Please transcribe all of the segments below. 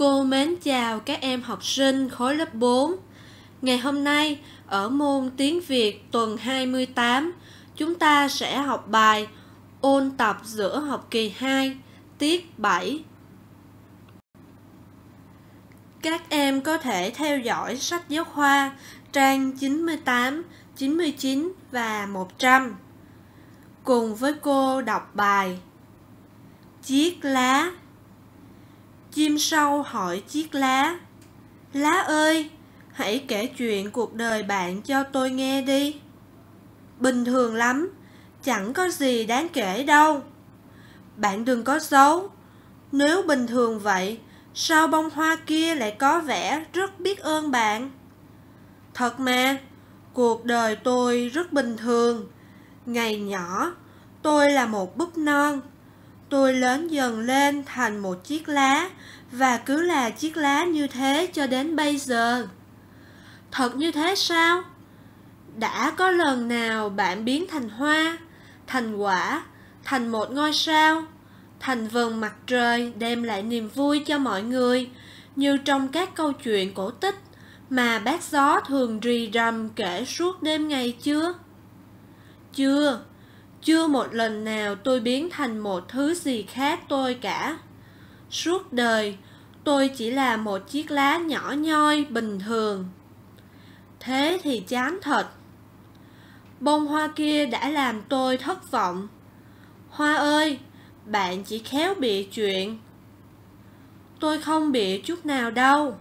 Cô mến chào các em học sinh khối lớp 4. Ngày hôm nay, ở môn tiếng Việt tuần 28, chúng ta sẽ học bài ôn tập giữa học kỳ 2, tiết 7. Các em có thể theo dõi sách giáo khoa trang 98, 99 và 100 cùng với cô đọc bài Chiếc lá chim sâu hỏi chiếc lá lá ơi hãy kể chuyện cuộc đời bạn cho tôi nghe đi bình thường lắm chẳng có gì đáng kể đâu bạn đừng có xấu nếu bình thường vậy sao bông hoa kia lại có vẻ rất biết ơn bạn thật mà cuộc đời tôi rất bình thường ngày nhỏ tôi là một búp non tôi lớn dần lên thành một chiếc lá và cứ là chiếc lá như thế cho đến bây giờ thật như thế sao đã có lần nào bạn biến thành hoa thành quả thành một ngôi sao thành vầng mặt trời đem lại niềm vui cho mọi người như trong các câu chuyện cổ tích mà bác gió thường rì rầm kể suốt đêm ngày chưa chưa chưa một lần nào tôi biến thành một thứ gì khác tôi cả. Suốt đời, tôi chỉ là một chiếc lá nhỏ nhoi bình thường. Thế thì chán thật. Bông hoa kia đã làm tôi thất vọng. Hoa ơi, bạn chỉ khéo bị chuyện. Tôi không bị chút nào đâu.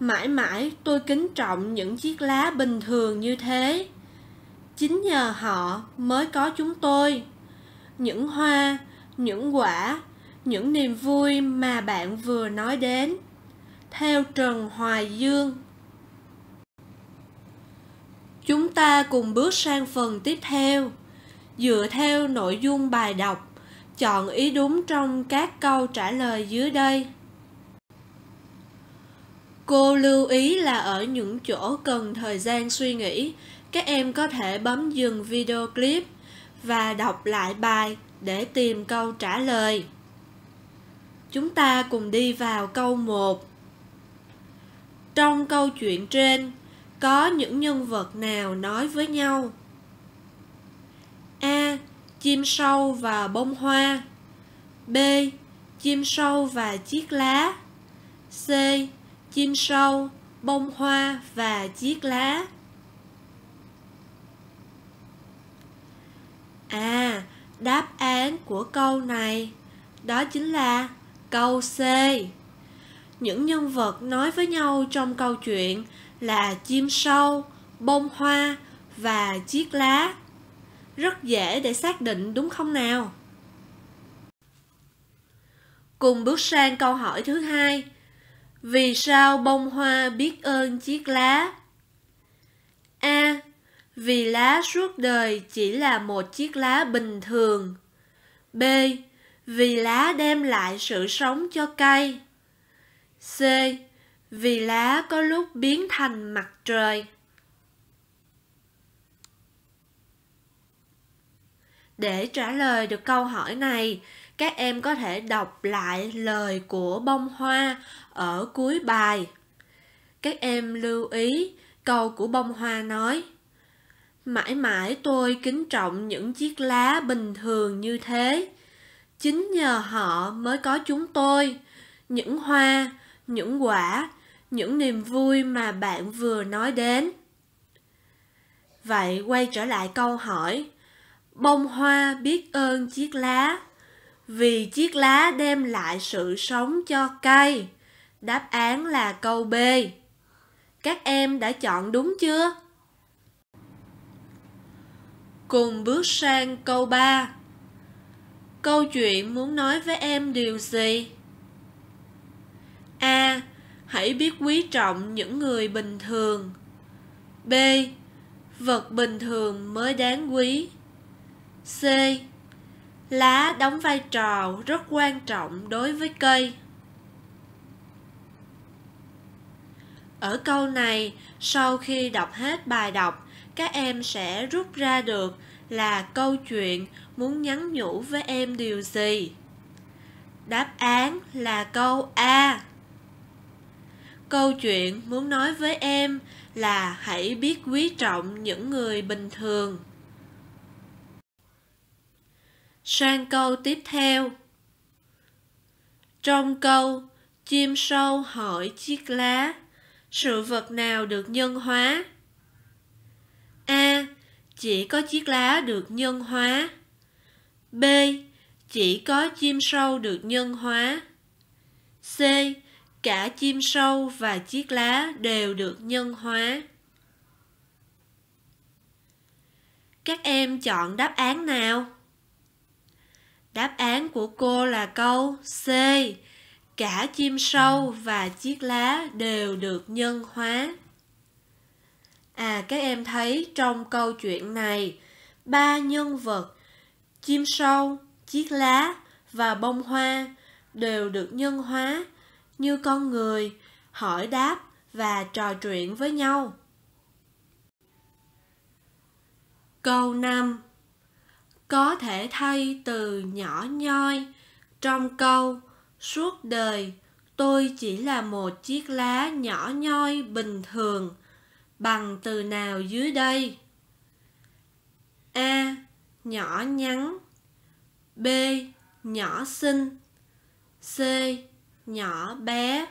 Mãi mãi tôi kính trọng những chiếc lá bình thường như thế chính nhờ họ mới có chúng tôi những hoa những quả những niềm vui mà bạn vừa nói đến theo trần hoài dương chúng ta cùng bước sang phần tiếp theo dựa theo nội dung bài đọc chọn ý đúng trong các câu trả lời dưới đây cô lưu ý là ở những chỗ cần thời gian suy nghĩ các em có thể bấm dừng video clip và đọc lại bài để tìm câu trả lời. Chúng ta cùng đi vào câu 1. Trong câu chuyện trên, có những nhân vật nào nói với nhau? A. Chim sâu và bông hoa B. Chim sâu và chiếc lá C. Chim sâu, bông hoa và chiếc lá À, đáp án của câu này đó chính là câu C. Những nhân vật nói với nhau trong câu chuyện là chim sâu, bông hoa và chiếc lá. Rất dễ để xác định đúng không nào? Cùng bước sang câu hỏi thứ hai. Vì sao bông hoa biết ơn chiếc lá? A vì lá suốt đời chỉ là một chiếc lá bình thường. B. Vì lá đem lại sự sống cho cây. C. Vì lá có lúc biến thành mặt trời. Để trả lời được câu hỏi này, các em có thể đọc lại lời của bông hoa ở cuối bài. Các em lưu ý câu của bông hoa nói mãi mãi tôi kính trọng những chiếc lá bình thường như thế chính nhờ họ mới có chúng tôi những hoa những quả những niềm vui mà bạn vừa nói đến vậy quay trở lại câu hỏi bông hoa biết ơn chiếc lá vì chiếc lá đem lại sự sống cho cây đáp án là câu b các em đã chọn đúng chưa Cùng bước sang câu 3 Câu chuyện muốn nói với em điều gì? A. Hãy biết quý trọng những người bình thường B. Vật bình thường mới đáng quý C. Lá đóng vai trò rất quan trọng đối với cây Ở câu này, sau khi đọc hết bài đọc, các em sẽ rút ra được là câu chuyện muốn nhắn nhủ với em điều gì đáp án là câu a câu chuyện muốn nói với em là hãy biết quý trọng những người bình thường sang câu tiếp theo trong câu chim sâu hỏi chiếc lá sự vật nào được nhân hóa chỉ có chiếc lá được nhân hóa. B. Chỉ có chim sâu được nhân hóa. C. Cả chim sâu và chiếc lá đều được nhân hóa. Các em chọn đáp án nào? Đáp án của cô là câu C. Cả chim sâu và chiếc lá đều được nhân hóa à các em thấy trong câu chuyện này ba nhân vật chim sâu chiếc lá và bông hoa đều được nhân hóa như con người hỏi đáp và trò chuyện với nhau câu 5 có thể thay từ nhỏ nhoi trong câu suốt đời tôi chỉ là một chiếc lá nhỏ nhoi bình thường bằng từ nào dưới đây? A. Nhỏ nhắn B. Nhỏ xinh C. Nhỏ bé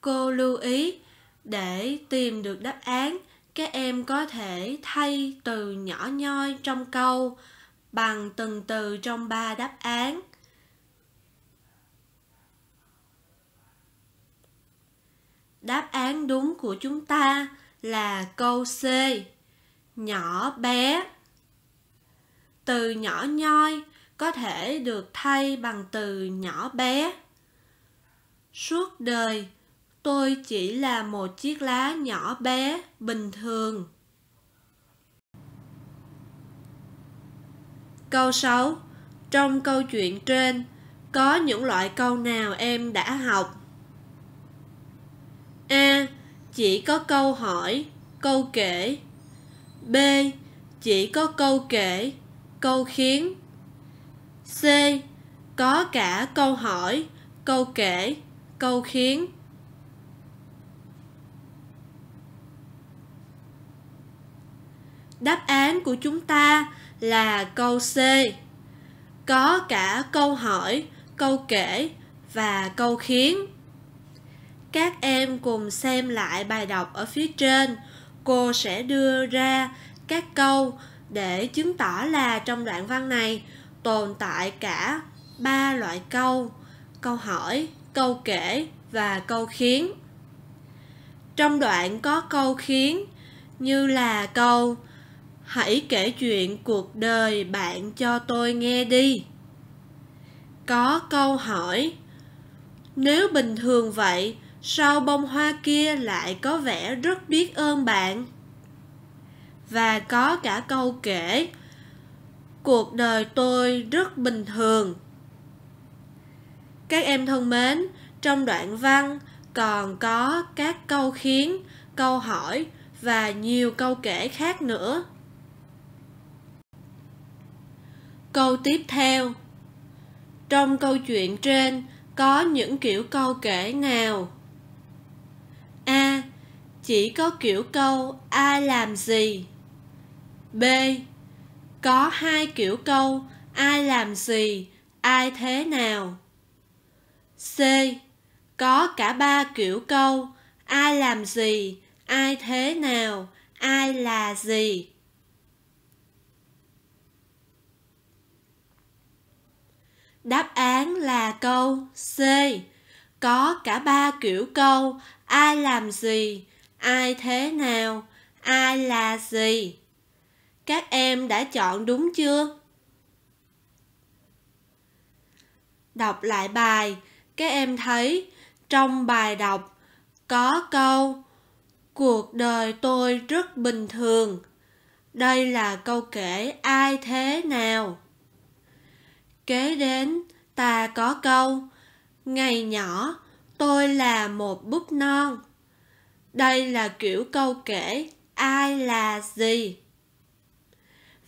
Cô lưu ý để tìm được đáp án các em có thể thay từ nhỏ nhoi trong câu bằng từng từ trong ba đáp án Đáp án đúng của chúng ta là câu C. Nhỏ bé. Từ nhỏ nhoi có thể được thay bằng từ nhỏ bé. Suốt đời, tôi chỉ là một chiếc lá nhỏ bé bình thường. Câu 6. Trong câu chuyện trên, có những loại câu nào em đã học? A. Chỉ có câu hỏi, câu kể. B. Chỉ có câu kể, câu khiến. C. Có cả câu hỏi, câu kể, câu khiến. Đáp án của chúng ta là câu C. Có cả câu hỏi, câu kể và câu khiến các em cùng xem lại bài đọc ở phía trên cô sẽ đưa ra các câu để chứng tỏ là trong đoạn văn này tồn tại cả ba loại câu câu hỏi câu kể và câu khiến trong đoạn có câu khiến như là câu hãy kể chuyện cuộc đời bạn cho tôi nghe đi có câu hỏi nếu bình thường vậy sau bông hoa kia lại có vẻ rất biết ơn bạn và có cả câu kể cuộc đời tôi rất bình thường các em thân mến trong đoạn văn còn có các câu khiến câu hỏi và nhiều câu kể khác nữa câu tiếp theo trong câu chuyện trên có những kiểu câu kể nào chỉ có kiểu câu ai làm gì b có hai kiểu câu ai làm gì ai thế nào c có cả ba kiểu câu ai làm gì ai thế nào ai là gì đáp án là câu c có cả ba kiểu câu ai làm gì ai thế nào, ai là gì. Các em đã chọn đúng chưa? Đọc lại bài, các em thấy trong bài đọc có câu Cuộc đời tôi rất bình thường. Đây là câu kể ai thế nào. Kế đến, ta có câu Ngày nhỏ, tôi là một búp non đây là kiểu câu kể ai là gì.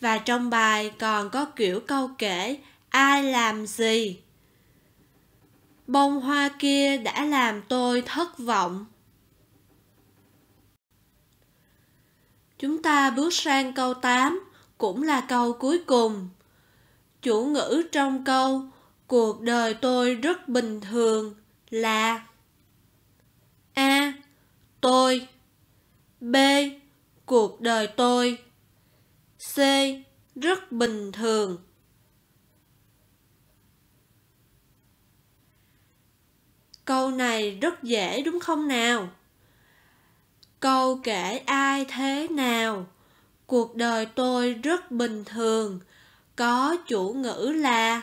Và trong bài còn có kiểu câu kể ai làm gì. Bông hoa kia đã làm tôi thất vọng. Chúng ta bước sang câu 8, cũng là câu cuối cùng. Chủ ngữ trong câu cuộc đời tôi rất bình thường là tôi b cuộc đời tôi c rất bình thường câu này rất dễ đúng không nào câu kể ai thế nào cuộc đời tôi rất bình thường có chủ ngữ là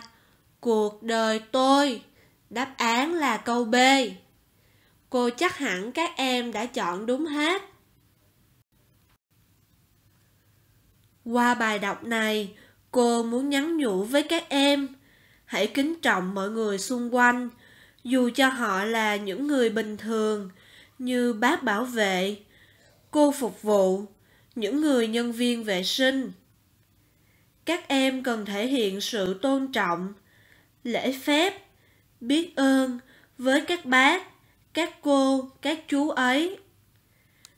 cuộc đời tôi đáp án là câu b Cô chắc hẳn các em đã chọn đúng hết. Qua bài đọc này, cô muốn nhắn nhủ với các em, hãy kính trọng mọi người xung quanh, dù cho họ là những người bình thường như bác bảo vệ, cô phục vụ, những người nhân viên vệ sinh. Các em cần thể hiện sự tôn trọng, lễ phép, biết ơn với các bác các cô các chú ấy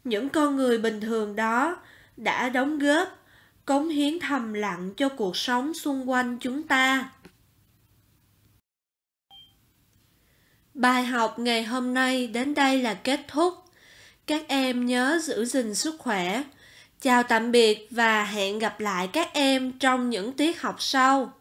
những con người bình thường đó đã đóng góp cống hiến thầm lặng cho cuộc sống xung quanh chúng ta bài học ngày hôm nay đến đây là kết thúc các em nhớ giữ gìn sức khỏe chào tạm biệt và hẹn gặp lại các em trong những tiết học sau